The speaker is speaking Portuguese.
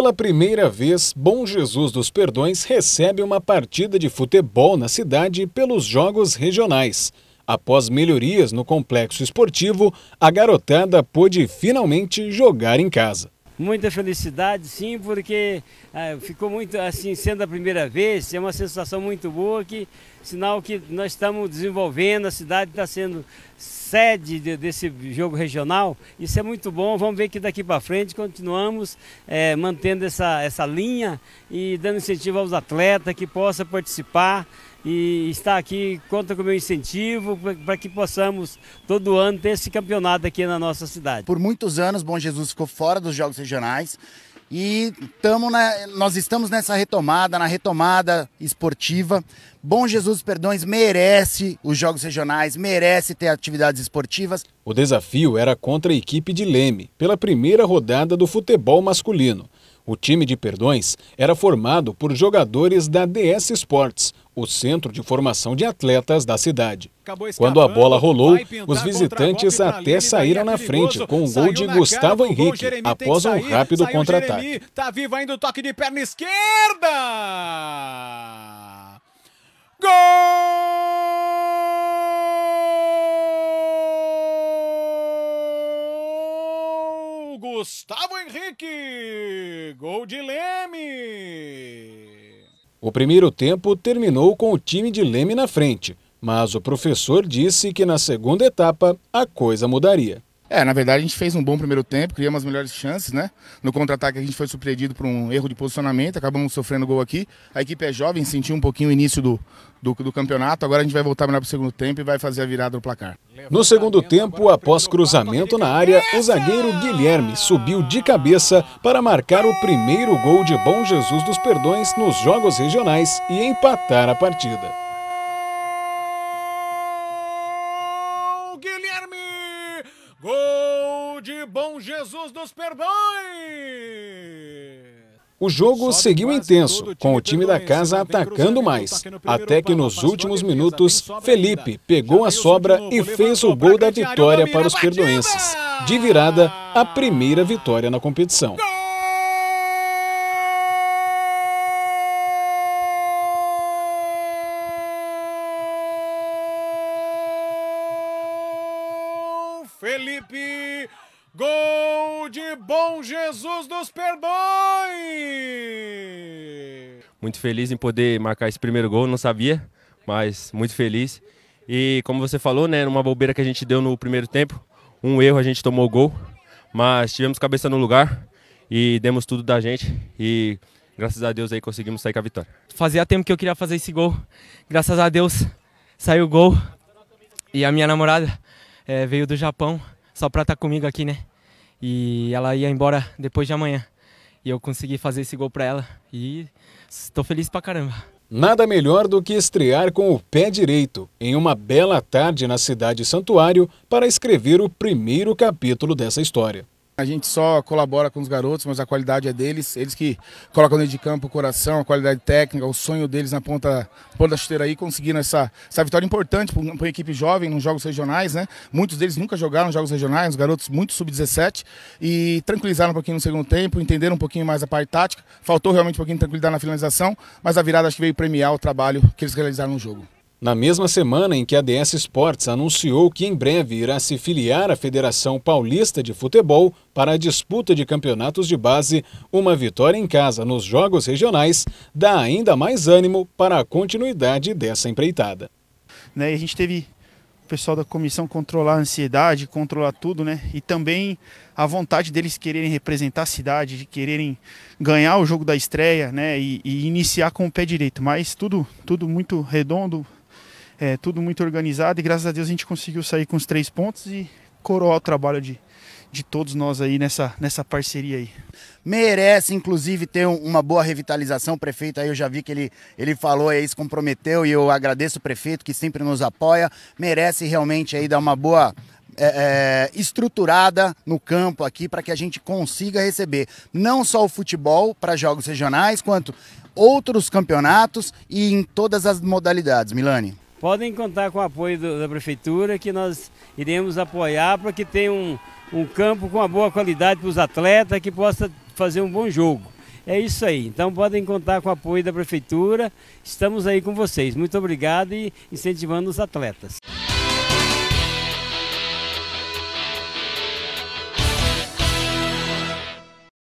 Pela primeira vez, Bom Jesus dos Perdões recebe uma partida de futebol na cidade pelos Jogos Regionais. Após melhorias no complexo esportivo, a garotada pôde finalmente jogar em casa. Muita felicidade, sim, porque ah, ficou muito assim, sendo a primeira vez, é uma sensação muito boa que sinal que nós estamos desenvolvendo, a cidade está sendo sede de, desse jogo regional. Isso é muito bom. Vamos ver que daqui para frente continuamos é, mantendo essa, essa linha e dando incentivo aos atletas que possam participar e estar aqui. Conta com o meu incentivo para que possamos todo ano ter esse campeonato aqui na nossa cidade. Por muitos anos, Bom Jesus ficou fora dos Jogos Regionais e tamo na, nós estamos nessa retomada, na retomada esportiva. Bom Jesus Perdões merece os Jogos Regionais, merece ter atividades esportivas. O desafio era contra a equipe de Leme, pela primeira rodada do futebol masculino. O time de Perdões era formado por jogadores da DS Sports, o centro de formação de atletas da cidade. Quando a bola rolou, os visitantes até saíram na frente com um gol de Gustavo Henrique após um rápido contra-ataque. Tá vivo ainda o toque de perna esquerda! Gol! Gustavo Henrique. Gol de Leme. O primeiro tempo terminou com o time de Leme na frente, mas o professor disse que na segunda etapa a coisa mudaria. É, na verdade a gente fez um bom primeiro tempo, criamos as melhores chances, né? No contra-ataque a gente foi surpreendido por um erro de posicionamento, acabamos sofrendo gol aqui. A equipe é jovem, sentiu um pouquinho o início do, do, do campeonato. Agora a gente vai voltar melhor para o segundo tempo e vai fazer a virada no placar. No segundo tempo, após cruzamento na área, o zagueiro Guilherme subiu de cabeça para marcar o primeiro gol de Bom Jesus dos Perdões nos Jogos Regionais e empatar a partida. Jesus nos perdoe! O jogo seguiu intenso, com o time da casa atacando mais, até que nos últimos minutos, Felipe pegou a sobra e fez o gol da vitória para os perdoenses. De virada, a primeira vitória na competição. Felipe Gol de Bom Jesus dos Perdões! Muito feliz em poder marcar esse primeiro gol, não sabia, mas muito feliz. E como você falou, né, numa bobeira que a gente deu no primeiro tempo, um erro a gente tomou o gol, mas tivemos cabeça no lugar e demos tudo da gente e graças a Deus aí conseguimos sair com a vitória. Fazia tempo que eu queria fazer esse gol. Graças a Deus saiu o gol. E a minha namorada é, veio do Japão só para estar tá comigo aqui, né? E ela ia embora depois de amanhã. E eu consegui fazer esse gol para ela e estou feliz pra caramba. Nada melhor do que estrear com o pé direito em uma bela tarde na cidade santuário para escrever o primeiro capítulo dessa história. A gente só colabora com os garotos, mas a qualidade é deles. Eles que colocam dentro de campo o coração, a qualidade técnica, o sonho deles na ponta, ponta da chuteira aí, conseguindo essa, essa vitória importante para uma equipe jovem nos jogos regionais, né? Muitos deles nunca jogaram jogos regionais, os garotos muito sub-17, e tranquilizaram um pouquinho no segundo tempo, entenderam um pouquinho mais a parte tática. Faltou realmente um pouquinho de tranquilidade na finalização, mas a virada acho que veio premiar o trabalho que eles realizaram no jogo. Na mesma semana em que a DS Sports anunciou que em breve irá se filiar à Federação Paulista de Futebol para a disputa de campeonatos de base, uma vitória em casa nos Jogos Regionais dá ainda mais ânimo para a continuidade dessa empreitada. Né, a gente teve o pessoal da comissão controlar a ansiedade, controlar tudo, né? E também a vontade deles quererem representar a cidade, de quererem ganhar o jogo da estreia, né? E, e iniciar com o pé direito. Mas tudo, tudo muito redondo, é, tudo muito organizado e graças a Deus a gente conseguiu sair com os três pontos e coroar o trabalho de, de todos nós aí nessa, nessa parceria aí. Merece, inclusive, ter um, uma boa revitalização. O prefeito aí eu já vi que ele, ele falou aí, se comprometeu e eu agradeço o prefeito que sempre nos apoia. Merece realmente aí dar uma boa é, é, estruturada no campo aqui para que a gente consiga receber não só o futebol para jogos regionais, quanto outros campeonatos e em todas as modalidades, Milani podem contar com o apoio do, da prefeitura, que nós iremos apoiar para que tenha um, um campo com uma boa qualidade para os atletas, que possa fazer um bom jogo. É isso aí. Então podem contar com o apoio da prefeitura. Estamos aí com vocês. Muito obrigado e incentivando os atletas.